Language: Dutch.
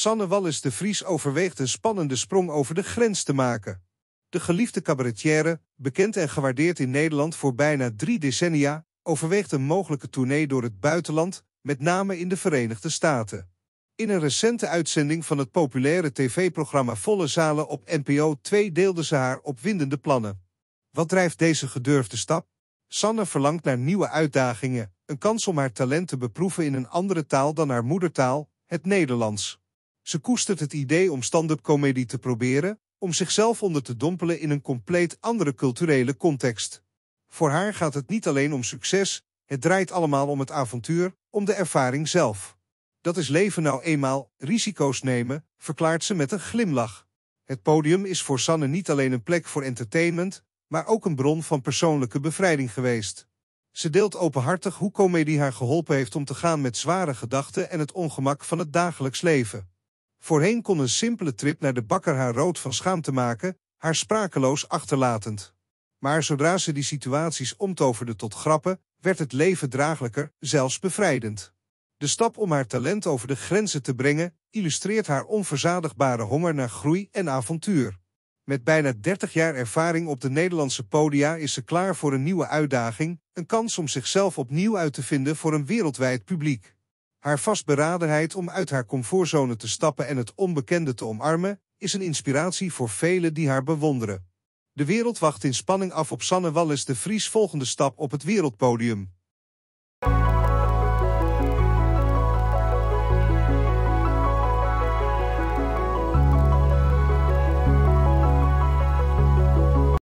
Sanne Wallis de Vries overweegt een spannende sprong over de grens te maken. De geliefde cabaretière, bekend en gewaardeerd in Nederland voor bijna drie decennia, overweegt een mogelijke tournee door het buitenland, met name in de Verenigde Staten. In een recente uitzending van het populaire tv-programma Volle Zalen op NPO 2 deelde ze haar opwindende plannen. Wat drijft deze gedurfde stap? Sanne verlangt naar nieuwe uitdagingen, een kans om haar talent te beproeven in een andere taal dan haar moedertaal, het Nederlands. Ze koestert het idee om stand-up comedy te proberen, om zichzelf onder te dompelen in een compleet andere culturele context. Voor haar gaat het niet alleen om succes, het draait allemaal om het avontuur, om de ervaring zelf. Dat is leven nou eenmaal, risico's nemen, verklaart ze met een glimlach. Het podium is voor Sanne niet alleen een plek voor entertainment, maar ook een bron van persoonlijke bevrijding geweest. Ze deelt openhartig hoe comedie haar geholpen heeft om te gaan met zware gedachten en het ongemak van het dagelijks leven. Voorheen kon een simpele trip naar de bakker haar rood van schaamte maken, haar sprakeloos achterlatend. Maar zodra ze die situaties omtoverde tot grappen, werd het leven draaglijker, zelfs bevrijdend. De stap om haar talent over de grenzen te brengen, illustreert haar onverzadigbare honger naar groei en avontuur. Met bijna 30 jaar ervaring op de Nederlandse podia is ze klaar voor een nieuwe uitdaging, een kans om zichzelf opnieuw uit te vinden voor een wereldwijd publiek. Haar vastberadenheid om uit haar comfortzone te stappen en het onbekende te omarmen, is een inspiratie voor velen die haar bewonderen. De wereld wacht in spanning af op Sanne Wallis de Vries' volgende stap op het wereldpodium.